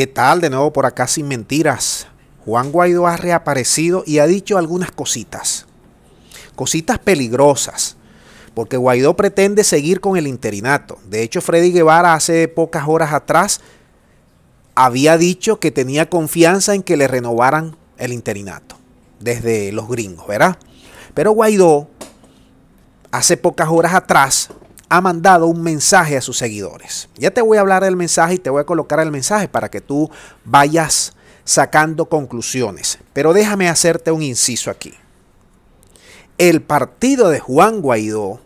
¿Qué tal? De nuevo por acá sin mentiras. Juan Guaidó ha reaparecido y ha dicho algunas cositas. Cositas peligrosas. Porque Guaidó pretende seguir con el interinato. De hecho, Freddy Guevara hace pocas horas atrás había dicho que tenía confianza en que le renovaran el interinato. Desde los gringos, ¿verdad? Pero Guaidó hace pocas horas atrás ha mandado un mensaje a sus seguidores. Ya te voy a hablar del mensaje y te voy a colocar el mensaje para que tú vayas sacando conclusiones. Pero déjame hacerte un inciso aquí. El partido de Juan Guaidó,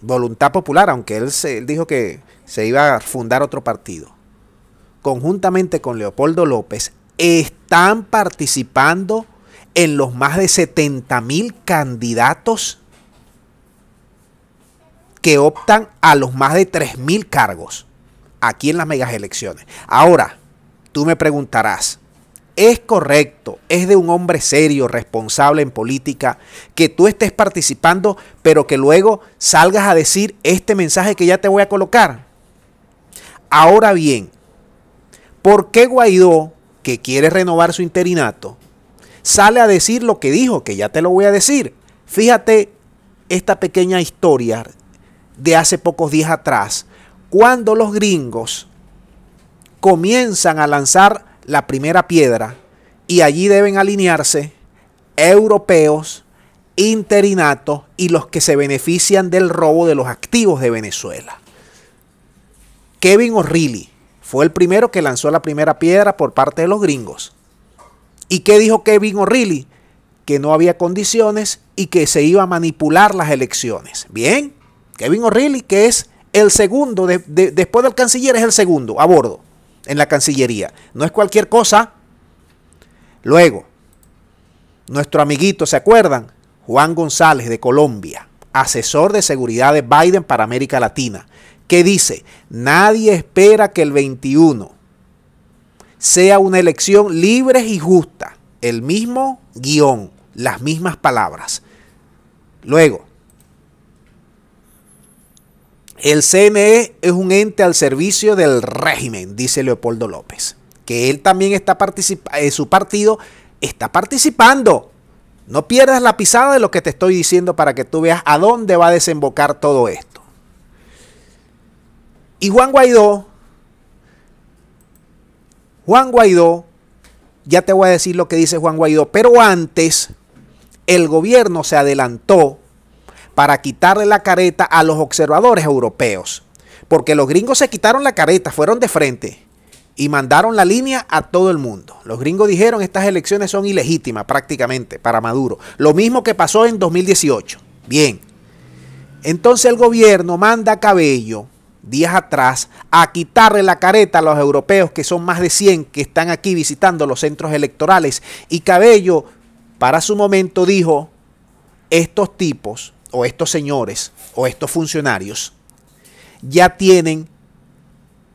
Voluntad Popular, aunque él, dijo que se iba a fundar otro partido, conjuntamente con Leopoldo López, están participando en los más de 70 mil candidatos que optan a los más de 3.000 cargos aquí en las megas elecciones. Ahora, tú me preguntarás, ¿es correcto, es de un hombre serio, responsable en política, que tú estés participando, pero que luego salgas a decir este mensaje que ya te voy a colocar? Ahora bien, ¿por qué Guaidó, que quiere renovar su interinato, sale a decir lo que dijo, que ya te lo voy a decir? Fíjate esta pequeña historia de hace pocos días atrás, cuando los gringos comienzan a lanzar la primera piedra y allí deben alinearse europeos, interinatos y los que se benefician del robo de los activos de Venezuela. Kevin O'Reilly fue el primero que lanzó la primera piedra por parte de los gringos. ¿Y qué dijo Kevin O'Reilly? Que no había condiciones y que se iba a manipular las elecciones. Bien, Kevin O'Reilly, que es el segundo, después del canciller es el segundo a bordo en la Cancillería. No es cualquier cosa. Luego, nuestro amiguito, ¿se acuerdan? Juan González de Colombia, asesor de seguridad de Biden para América Latina, que dice, nadie espera que el 21 sea una elección libre y justa. El mismo guión, las mismas palabras. Luego, el CNE es un ente al servicio del régimen, dice Leopoldo López. Que él también está participando, eh, su partido está participando. No pierdas la pisada de lo que te estoy diciendo para que tú veas a dónde va a desembocar todo esto. Y Juan Guaidó, Juan Guaidó, ya te voy a decir lo que dice Juan Guaidó, pero antes el gobierno se adelantó para quitarle la careta a los observadores europeos. Porque los gringos se quitaron la careta, fueron de frente y mandaron la línea a todo el mundo. Los gringos dijeron estas elecciones son ilegítimas prácticamente para Maduro. Lo mismo que pasó en 2018. Bien. Entonces el gobierno manda a Cabello días atrás a quitarle la careta a los europeos que son más de 100 que están aquí visitando los centros electorales. Y Cabello para su momento dijo, estos tipos o estos señores o estos funcionarios ya tienen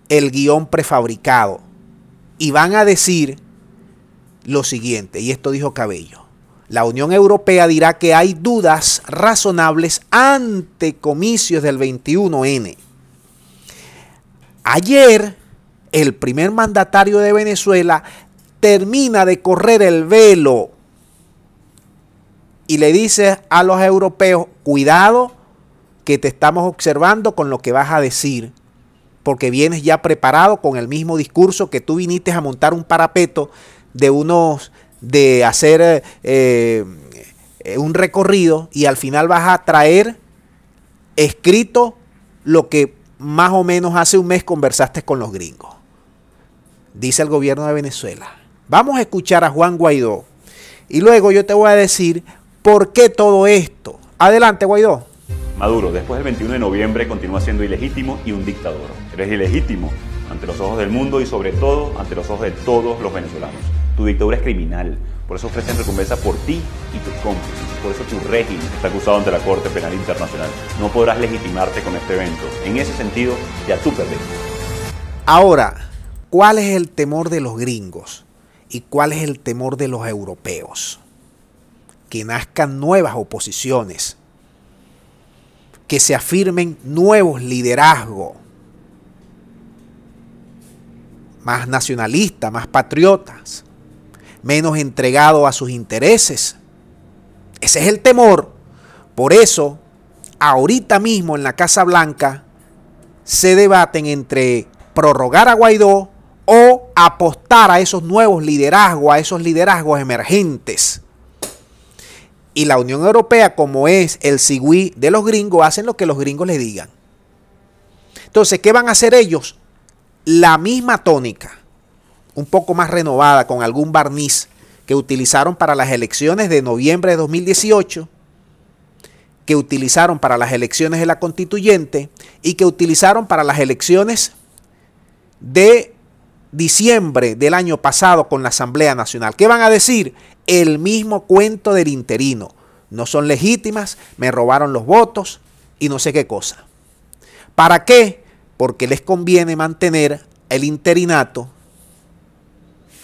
el guión prefabricado y van a decir lo siguiente, y esto dijo Cabello. La Unión Europea dirá que hay dudas razonables ante comicios del 21N. Ayer, el primer mandatario de Venezuela termina de correr el velo y le dices a los europeos, cuidado que te estamos observando con lo que vas a decir, porque vienes ya preparado con el mismo discurso que tú viniste a montar un parapeto de unos, de hacer eh, un recorrido y al final vas a traer escrito lo que más o menos hace un mes conversaste con los gringos. Dice el gobierno de Venezuela. Vamos a escuchar a Juan Guaidó. Y luego yo te voy a decir ¿Por qué todo esto? Adelante, Guaidó. Maduro, después del 21 de noviembre, continúa siendo ilegítimo y un dictador. Eres ilegítimo ante los ojos del mundo y sobre todo ante los ojos de todos los venezolanos. Tu dictadura es criminal, por eso ofrecen recompensa por ti y tus cómplices. Por eso tu régimen está acusado ante la Corte Penal Internacional. No podrás legitimarte con este evento. En ese sentido, ya tú perdiste. Ahora, ¿cuál es el temor de los gringos y cuál es el temor de los europeos? que nazcan nuevas oposiciones, que se afirmen nuevos liderazgos, más nacionalistas, más patriotas, menos entregados a sus intereses. Ese es el temor. Por eso, ahorita mismo en la Casa Blanca se debaten entre prorrogar a Guaidó o apostar a esos nuevos liderazgos, a esos liderazgos emergentes. Y la Unión Europea, como es el sigüí de los gringos, hacen lo que los gringos le digan. Entonces, ¿qué van a hacer ellos? La misma tónica, un poco más renovada, con algún barniz que utilizaron para las elecciones de noviembre de 2018, que utilizaron para las elecciones de la constituyente y que utilizaron para las elecciones de diciembre del año pasado con la Asamblea Nacional. ¿Qué van a decir? El mismo cuento del interino. No son legítimas, me robaron los votos y no sé qué cosa. ¿Para qué? Porque les conviene mantener el interinato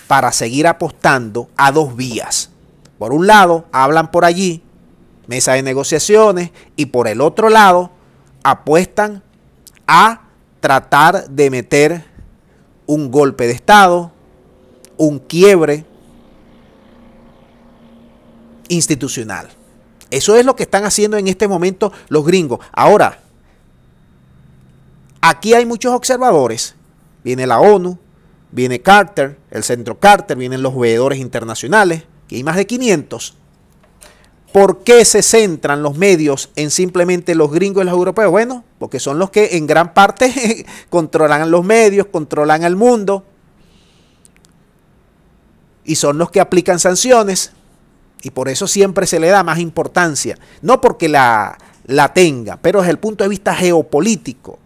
para seguir apostando a dos vías. Por un lado, hablan por allí, mesa de negociaciones, y por el otro lado, apuestan a tratar de meter un golpe de Estado, un quiebre institucional. Eso es lo que están haciendo en este momento los gringos. Ahora, aquí hay muchos observadores. Viene la ONU, viene Carter, el centro Carter, vienen los veedores internacionales, y hay más de 500. ¿Por qué se centran los medios en simplemente los gringos y los europeos? Bueno, porque son los que en gran parte controlan los medios, controlan el mundo, y son los que aplican sanciones, y por eso siempre se le da más importancia, no porque la, la tenga, pero desde el punto de vista geopolítico,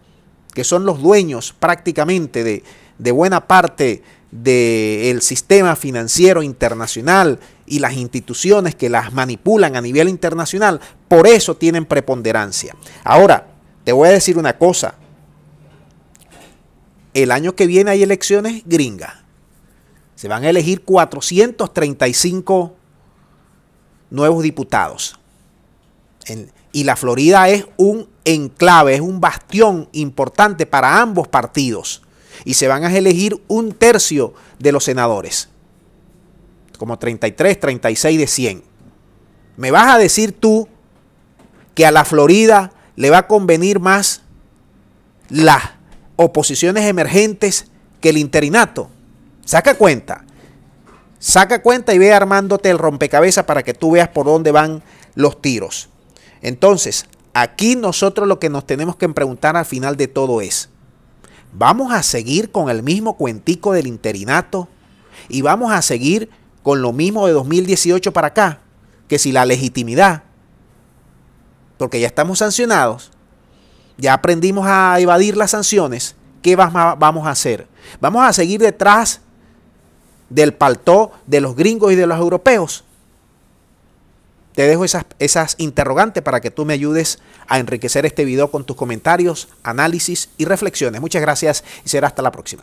que son los dueños prácticamente de, buena parte del sistema financiero internacional y las instituciones que las manipulan a nivel internacional, por eso tienen preponderancia. Ahora, te voy a decir una cosa. El año que viene hay elecciones gringas. Se van a elegir 435 nuevos diputados. y la Florida es un enclave, es un bastión importante para ambos partidos. Y se van a elegir un tercio de los senadores. Como 33, 36 de 100. ¿Me vas a decir tú que a la Florida le va a convenir más las oposiciones emergentes que el interinato. Saca cuenta. Saca cuenta y ve armándote el rompecabezas para que tú veas por dónde van los tiros. Entonces, aquí nosotros lo que nos tenemos que preguntar al final de todo es, ¿vamos a seguir con el mismo cuentico del interinato? ¿Y vamos a seguir con lo mismo de 2018 para acá? Que si la legitimidad, porque ya estamos sancionados, ya aprendimos a evadir las sanciones, ¿qué vamos a hacer? ¿Vamos a seguir detrás del paltó de los gringos y de los europeos? Te dejo esas, esas interrogantes para que tú me ayudes a enriquecer este video con tus comentarios, análisis y reflexiones. Muchas gracias y será hasta la próxima.